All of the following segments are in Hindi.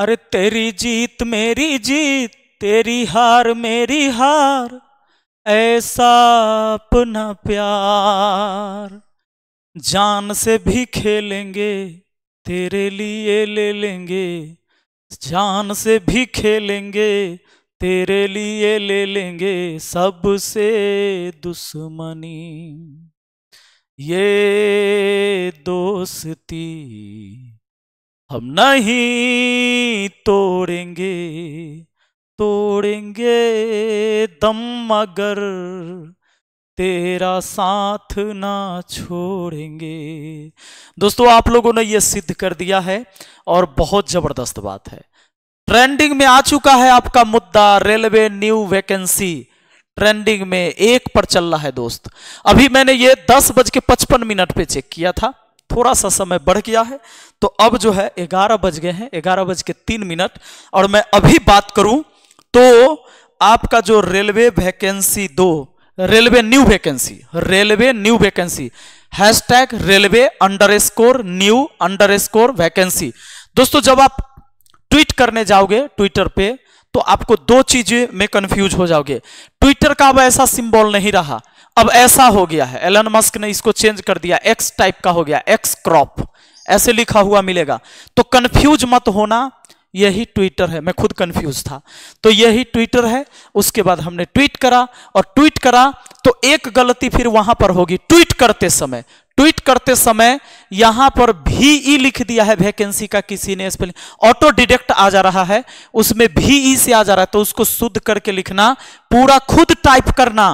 अरे तेरी जीत मेरी जीत तेरी हार मेरी हार ऐसा अपना प्यार जान से भी खेलेंगे तेरे लिए ले लेंगे जान से भी खेलेंगे तेरे लिए ले लेंगे सबसे दुश्मनी ये दोस्ती हम नहीं तोड़ेंगे तोड़ेंगे दम मगर तेरा साथ ना छोड़ेंगे दोस्तों आप लोगों ने यह सिद्ध कर दिया है और बहुत जबरदस्त बात है ट्रेंडिंग में आ चुका है आपका मुद्दा रेलवे न्यू वैकेंसी ट्रेंडिंग में एक पर चल रहा है दोस्त अभी मैंने ये दस बज के पचपन मिनट पे चेक किया था थोड़ा सा समय बढ़ गया है तो अब जो है ग्यारह बज गए हैं ग्यारह बज के तीन मिनट और मैं अभी बात करूं तो आपका जो रेलवे वैकेंसी दो railway new vacancy railway new vacancy hashtag railway underscore new underscore vacancy दोस्तों जब आप ट्वीट करने जाओगे ट्विटर पे तो आपको दो चीजें में कंफ्यूज हो जाओगे ट्विटर का अब ऐसा सिंबल नहीं रहा अब ऐसा हो गया है एलन मस्क ने इसको चेंज कर दिया एक्स टाइप का हो गया एक्स क्रॉप ऐसे लिखा हुआ मिलेगा तो कंफ्यूज मत होना यही ट्विटर है मैं खुद कंफ्यूज था तो यही ट्विटर है उसके बाद हमने ट्वीट करा और ट्वीट करा तो एक गलती फिर वहां पर होगी ट्वीट करते समय ट्वीट करते समय यहां पर भी ई e लिख दिया है वैकेंसी का किसी ने स्पेलिंग ऑटो डिडेक्ट आ जा रहा है उसमें भी ई e से आ जा रहा है तो उसको शुद्ध करके लिखना पूरा खुद टाइप करना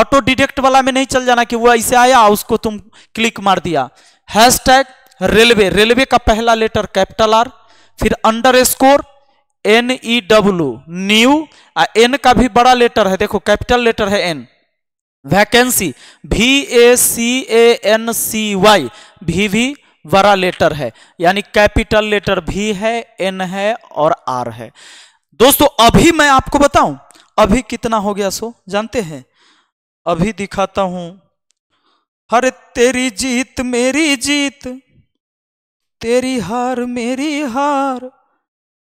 ऑटो डिटेक्ट वाला में नहीं चल जाना कि वो ऐसे आया उसको तुम क्लिक मार दिया हैशटैग रेलवे रेलवे का पहला लेटर कैपिटल आर फिर underscore N E W new N का भी बड़ा लेटर है देखो कैपिटल लेटर है N vacancy V A C A N C Y भी भी बड़ा लेटर है यानी कैपिटल लेटर भी है एन है और आर है दोस्तों अभी मैं आपको बताऊं अभी कितना हो गया सो जानते हैं अभी दिखाता हूं हर तेरी जीत मेरी जीत तेरी हार मेरी हार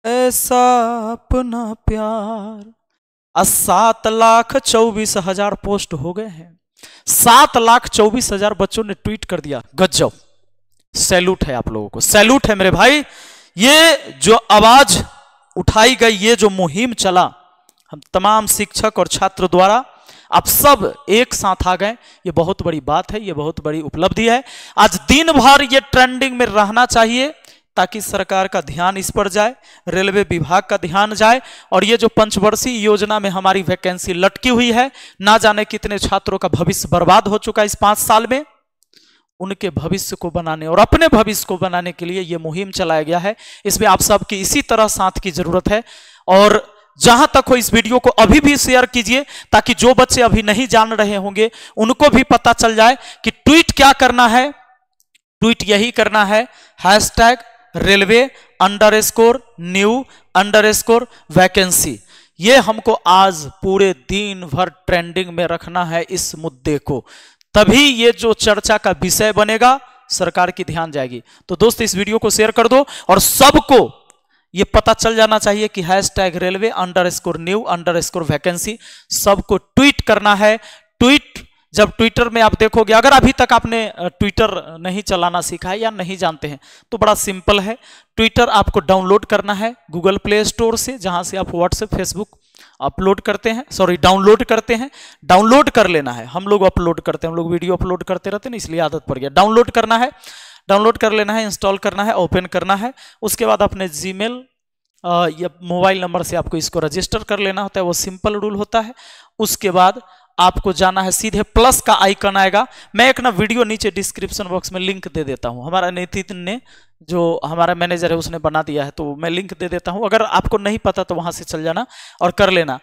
ऐसा अपना प्यार सात लाख चौबीस हजार पोस्ट हो गए हैं सात लाख चौबीस हजार बच्चों ने ट्वीट कर दिया गजब सैल्यूट है आप लोगों को सैल्यूट है मेरे भाई ये जो आवाज उठाई गई ये जो मुहिम चला हम तमाम शिक्षक और छात्र द्वारा आप सब एक साथ आ गए ये बहुत बड़ी बात है ये बहुत बड़ी उपलब्धि है आज दिन भर ये ट्रेंडिंग में रहना चाहिए ताकि सरकार का ध्यान इस पर जाए रेलवे विभाग का ध्यान जाए और ये जो पंचवर्षीय योजना में हमारी वैकेंसी लटकी हुई है ना जाने कितने छात्रों का भविष्य बर्बाद हो चुका है इस पांच साल में उनके भविष्य को बनाने और अपने भविष्य को बनाने के लिए ये मुहिम चलाया गया है इसमें आप सबकी इसी तरह साथ की जरूरत है और जहां तक हो इस वीडियो को अभी भी शेयर कीजिए ताकि जो बच्चे अभी नहीं जान रहे होंगे उनको भी पता चल जाए कि ट्वीट क्या करना है ट्वीट यही करना है hashtag railway underscore new underscore vacancy ये हमको आज पूरे दिन भर ट्रेंडिंग में रखना है इस मुद्दे को तभी ये जो चर्चा का विषय बनेगा सरकार की ध्यान जाएगी तो दोस्त इस वीडियो को शेयर कर दो और सबको ये पता चल जाना चाहिए कि hashtag railway underscore new underscore vacancy सबको ट्वीट करना है ट्वीट जब ट्विटर में आप देखोगे अगर अभी तक आपने ट्विटर नहीं चलाना सीखा है या नहीं जानते हैं तो बड़ा सिंपल है ट्विटर आपको डाउनलोड करना है गूगल प्ले स्टोर से जहां से आप व्हाट्सएप फेसबुक अपलोड करते हैं सॉरी डाउनलोड करते हैं डाउनलोड कर लेना है हम लोग अपलोड करते हैं हम लोग वीडियो अपलोड करते रहते हैं इसलिए आदत पड़ गया डाउनलोड करना है डाउनलोड कर लेना है इंस्टॉल करना है ओपन करना है उसके बाद अपने मेल या मोबाइल नंबर से आपको इसको रजिस्टर कर लेना होता है वो सिंपल रूल होता है उसके बाद आपको जाना है सीधे प्लस का आइकन आएगा मैं एक ना वीडियो नीचे डिस्क्रिप्शन बॉक्स में लिंक दे देता हूँ हमारा नीति ने जो हमारा मैनेजर है उसने बना दिया है तो मैं लिंक दे देता हूँ अगर आपको नहीं पता तो वहाँ से चल जाना और कर लेना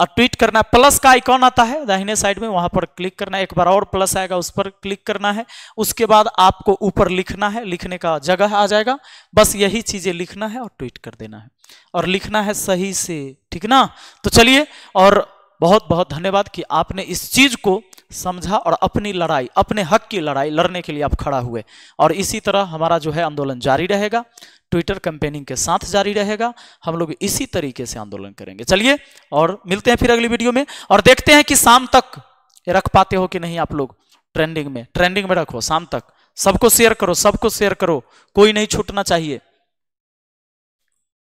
और ट्वीट करना प्लस का आइकॉन आता है दाहिने साइड में वहां पर क्लिक करना है एक बार और प्लस आएगा उस पर क्लिक करना है उसके बाद आपको ऊपर लिखना है लिखने का जगह आ जाएगा बस यही चीजें लिखना है और ट्वीट कर देना है और लिखना है सही से ठीक ना तो चलिए और बहुत बहुत धन्यवाद कि आपने इस चीज को समझा और अपनी लड़ाई अपने हक की लड़ाई लड़ने के लिए आप खड़ा हुए और इसी तरह हमारा जो है आंदोलन जारी रहेगा ट्विटर कंपेनिंग के साथ जारी रहेगा हम लोग इसी तरीके से आंदोलन करेंगे चलिए और मिलते हैं फिर अगली वीडियो में और देखते हैं कि शाम तक रख पाते हो कि नहीं आप लोग ट्रेंडिंग में ट्रेंडिंग में रखो शाम तक सबको शेयर करो सबको शेयर करो कोई नहीं छूटना चाहिए